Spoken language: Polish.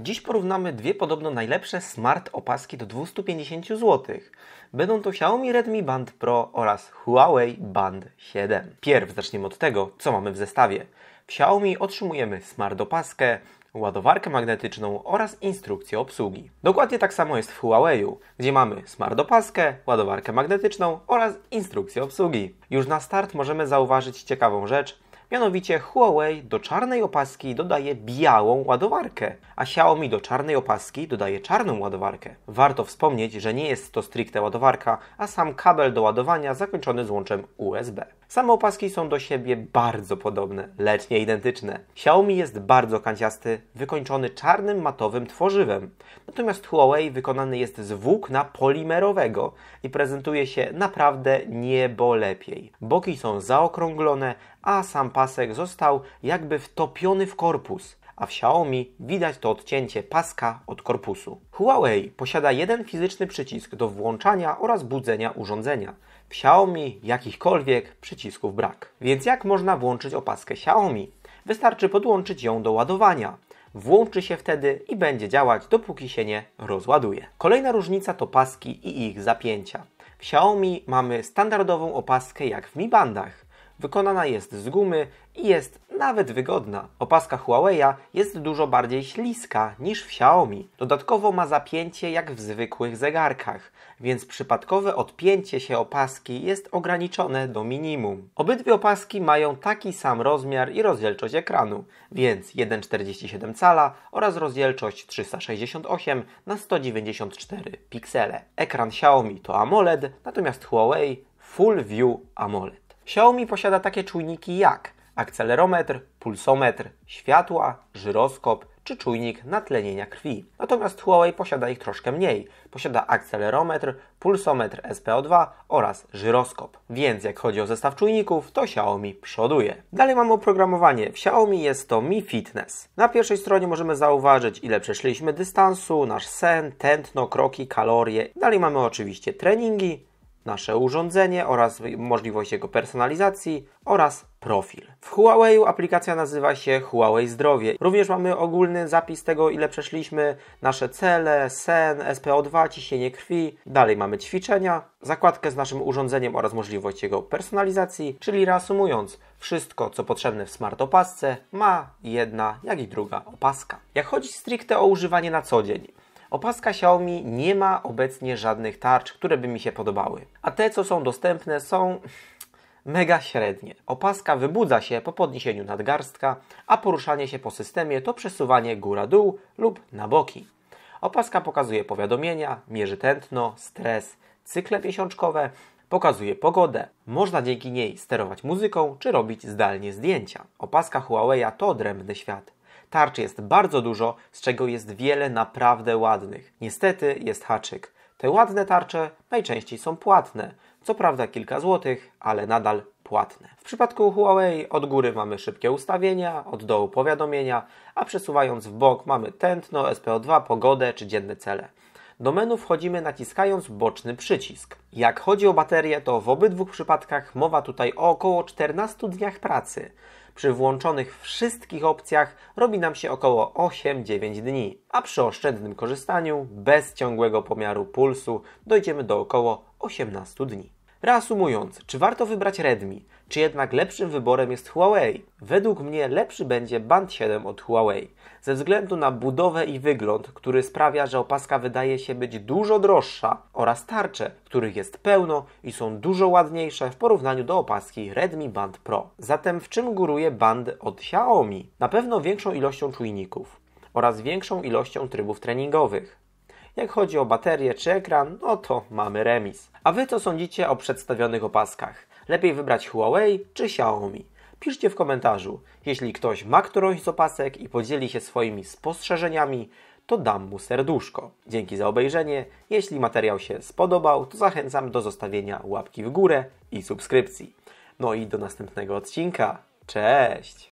Dziś porównamy dwie podobno najlepsze smart opaski do 250 zł. Będą to Xiaomi Redmi Band Pro oraz Huawei Band 7. Pierw zaczniemy od tego, co mamy w zestawie. W Xiaomi otrzymujemy smart opaskę, ładowarkę magnetyczną oraz instrukcję obsługi. Dokładnie tak samo jest w Huawei, gdzie mamy smart opaskę, ładowarkę magnetyczną oraz instrukcję obsługi. Już na start możemy zauważyć ciekawą rzecz – Mianowicie Huawei do czarnej opaski dodaje białą ładowarkę, a Xiaomi do czarnej opaski dodaje czarną ładowarkę. Warto wspomnieć, że nie jest to stricte ładowarka, a sam kabel do ładowania zakończony złączem USB. Same opaski są do siebie bardzo podobne, lecz nie identyczne. Xiaomi jest bardzo kanciasty, wykończony czarnym matowym tworzywem. Natomiast Huawei wykonany jest z włókna polimerowego i prezentuje się naprawdę niebo lepiej. Boki są zaokrąglone, a sam pasek został jakby wtopiony w korpus, a w Xiaomi widać to odcięcie paska od korpusu. Huawei posiada jeden fizyczny przycisk do włączania oraz budzenia urządzenia. W Xiaomi jakichkolwiek przycisków brak. Więc jak można włączyć opaskę Xiaomi? Wystarczy podłączyć ją do ładowania. Włączy się wtedy i będzie działać, dopóki się nie rozładuje. Kolejna różnica to paski i ich zapięcia. W Xiaomi mamy standardową opaskę jak w Mi Bandach. Wykonana jest z gumy i jest nawet wygodna. Opaska Huawei jest dużo bardziej śliska niż w Xiaomi. Dodatkowo ma zapięcie jak w zwykłych zegarkach, więc przypadkowe odpięcie się opaski jest ograniczone do minimum. Obydwie opaski mają taki sam rozmiar i rozdzielczość ekranu, więc 1,47 cala oraz rozdzielczość 368 na 194 piksele. Ekran Xiaomi to AMOLED, natomiast Huawei Full View AMOLED. Xiaomi posiada takie czujniki jak akcelerometr, pulsometr, światła, żyroskop czy czujnik natlenienia krwi. Natomiast Huawei posiada ich troszkę mniej. Posiada akcelerometr, pulsometr SPO2 oraz żyroskop. Więc jak chodzi o zestaw czujników, to Xiaomi przoduje. Dalej mamy oprogramowanie. W Xiaomi jest to Mi Fitness. Na pierwszej stronie możemy zauważyć, ile przeszliśmy dystansu, nasz sen, tętno, kroki, kalorie. Dalej mamy oczywiście treningi, nasze urządzenie oraz możliwość jego personalizacji oraz profil. W Huawei aplikacja nazywa się Huawei Zdrowie. Również mamy ogólny zapis tego, ile przeszliśmy, nasze cele, sen, SPO2, ciśnienie krwi. Dalej mamy ćwiczenia, zakładkę z naszym urządzeniem oraz możliwość jego personalizacji, czyli reasumując, wszystko co potrzebne w smart opasce ma jedna, jak i druga opaska. Jak chodzi stricte o używanie na co dzień, Opaska Xiaomi nie ma obecnie żadnych tarcz, które by mi się podobały. A te, co są dostępne, są mega średnie. Opaska wybudza się po podniesieniu nadgarstka, a poruszanie się po systemie to przesuwanie góra-dół lub na boki. Opaska pokazuje powiadomienia, mierzy tętno, stres, cykle miesiączkowe, pokazuje pogodę. Można dzięki niej sterować muzyką czy robić zdalnie zdjęcia. Opaska Huawei to odrębny świat. Tarcz jest bardzo dużo, z czego jest wiele naprawdę ładnych. Niestety jest haczyk. Te ładne tarcze najczęściej są płatne. Co prawda kilka złotych, ale nadal płatne. W przypadku Huawei od góry mamy szybkie ustawienia, od dołu powiadomienia, a przesuwając w bok mamy tętno, SPO2, pogodę czy dzienne cele. Do menu wchodzimy naciskając boczny przycisk. Jak chodzi o baterię, to w obydwu przypadkach mowa tutaj o około 14 dniach pracy. Przy włączonych wszystkich opcjach robi nam się około 8-9 dni, a przy oszczędnym korzystaniu bez ciągłego pomiaru pulsu dojdziemy do około 18 dni. Reasumując, czy warto wybrać Redmi, czy jednak lepszym wyborem jest Huawei? Według mnie lepszy będzie Band 7 od Huawei, ze względu na budowę i wygląd, który sprawia, że opaska wydaje się być dużo droższa oraz tarcze, których jest pełno i są dużo ładniejsze w porównaniu do opaski Redmi Band Pro. Zatem w czym góruje Band od Xiaomi? Na pewno większą ilością czujników oraz większą ilością trybów treningowych. Jak chodzi o baterię czy ekran, no to mamy remis. A Wy co sądzicie o przedstawionych opaskach? Lepiej wybrać Huawei czy Xiaomi? Piszcie w komentarzu. Jeśli ktoś ma którąś z opasek i podzieli się swoimi spostrzeżeniami, to dam mu serduszko. Dzięki za obejrzenie. Jeśli materiał się spodobał, to zachęcam do zostawienia łapki w górę i subskrypcji. No i do następnego odcinka. Cześć!